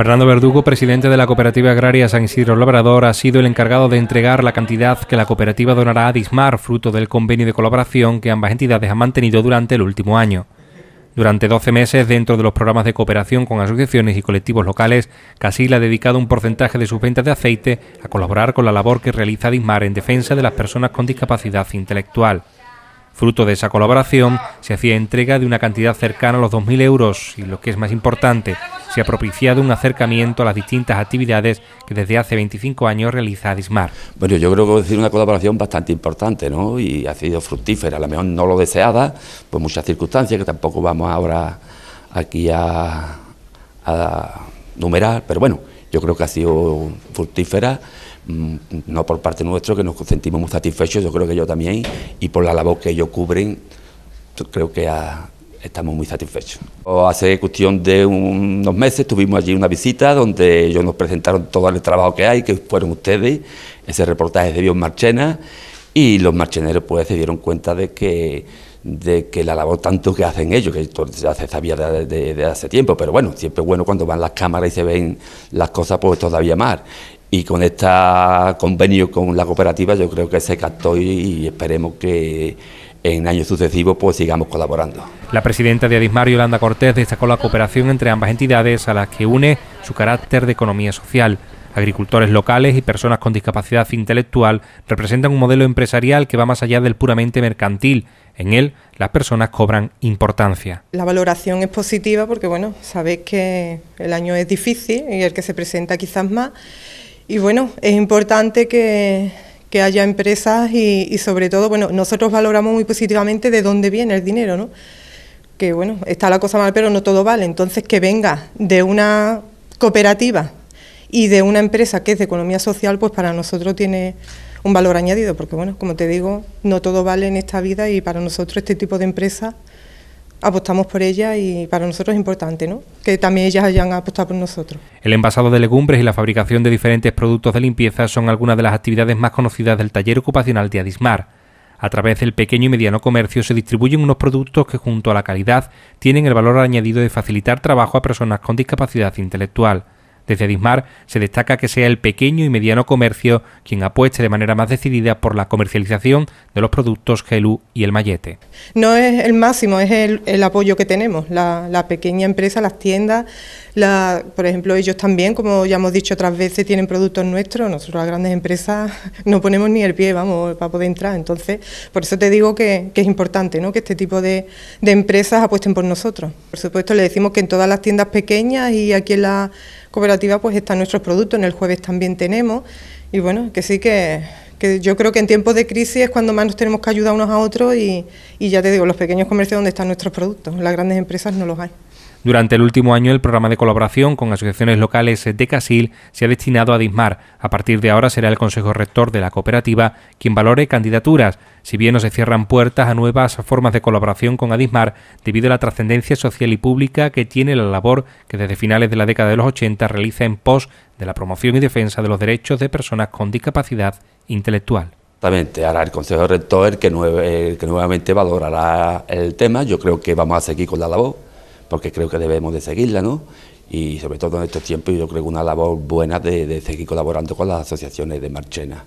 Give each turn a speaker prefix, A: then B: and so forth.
A: Fernando Verdugo, presidente de la Cooperativa Agraria San Isidro Labrador, ha sido el encargado de entregar la cantidad que la cooperativa donará a Dismar, fruto del convenio de colaboración que ambas entidades han mantenido durante el último año. Durante 12 meses, dentro de los programas de cooperación con asociaciones y colectivos locales, Casil ha dedicado un porcentaje de sus ventas de aceite a colaborar con la labor que realiza Dismar en defensa de las personas con discapacidad intelectual. Fruto de esa colaboración, se hacía entrega de una cantidad cercana a los 2.000 euros y, lo que es más importante, se ha propiciado un acercamiento a las distintas actividades que desde hace 25 años realiza Adismar.
B: Bueno, yo creo que es una colaboración bastante importante ¿no? y ha sido fructífera, a lo mejor no lo deseada, por muchas circunstancias que tampoco vamos ahora aquí a, a numerar, pero bueno, yo creo que ha sido fructífera Mm, no por parte nuestra, que nos sentimos muy satisfechos, yo creo que ellos también, y por la labor que ellos cubren, creo que estamos muy satisfechos. Pues hace cuestión de unos meses tuvimos allí una visita donde ellos nos presentaron todo el trabajo que hay, que fueron ustedes, ese reportaje de en Marchena, y los marcheneros pues se dieron cuenta de que de que la labor tanto que hacen ellos, que esto se sabía de, hace tiempo, pero bueno, siempre es bueno cuando van las cámaras y se ven las cosas pues todavía más. Y con este convenio con la cooperativa yo creo que se captó y esperemos que en años sucesivos pues sigamos colaborando.
A: La presidenta de Adismar, Yolanda Cortés, destacó la cooperación entre ambas entidades a las que une su carácter de economía social. Agricultores locales y personas con discapacidad intelectual representan un modelo empresarial que va más allá del puramente mercantil. En él, las personas cobran importancia.
C: La valoración es positiva porque, bueno, sabéis que el año es difícil y el que se presenta quizás más y bueno, es importante que, haya empresas y, y, sobre todo, bueno, nosotros valoramos muy positivamente de dónde viene el dinero, ¿no? Que bueno, está la cosa mal, pero no todo vale. Entonces, que venga de una cooperativa y de una empresa que es de economía social, pues para nosotros tiene un valor añadido, porque bueno, como te digo, no todo vale en esta vida y para nosotros este tipo de empresas apostamos por ella y para nosotros es importante, ¿no? Que también ellas hayan apostado por nosotros.
A: El envasado de legumbres y la fabricación de diferentes productos de limpieza son algunas de las actividades más conocidas del taller ocupacional de Adismar. A través del pequeño y mediano comercio se distribuyen unos productos que junto a la calidad tienen el valor añadido de facilitar trabajo a personas con discapacidad intelectual. Desde Dismar se destaca que sea el pequeño y mediano comercio quien apueste de manera más decidida por la comercialización de los productos Gelú y el Mallete.
C: No es el máximo, es el, apoyo que tenemos, la, pequeña empresa, las tiendas, por ejemplo ellos también, como ya hemos dicho otras veces, tienen productos nuestros, nosotros las grandes empresas no ponemos ni el pie, vamos, para poder entrar. Entonces, por eso te digo que, es importante ¿no? que este tipo de, de empresas apuesten por nosotros. Por supuesto, le decimos que en todas las tiendas pequeñas y aquí en la cooperativa pues están nuestros productos, en el jueves también tenemos, y bueno, que sí que, yo creo que en tiempos de crisis es cuando más nos tenemos que ayudar unos a otros y, y ya te digo, los pequeños comercios donde están nuestros productos, las grandes empresas no los hay.
A: Durante el último año, el programa de colaboración con asociaciones locales de Casil se ha destinado a DISMAR. A partir de ahora será el Consejo Rector de la cooperativa quien valore candidaturas, si bien no se cierran puertas a nuevas formas de colaboración con Adismar debido a la trascendencia social y pública que tiene la labor que desde finales de la década de los 80 realiza en pos de la promoción y defensa de los derechos de personas con discapacidad intelectual.
B: Exactamente, ahora el Consejo Rector que nuevamente valorará el tema, yo creo que vamos a seguir con la labor porque creo que debemos de seguirla, ¿no? Y sobre todo en estos tiempos yo creo que una labor buena de, de seguir colaborando con las asociaciones de Marchena.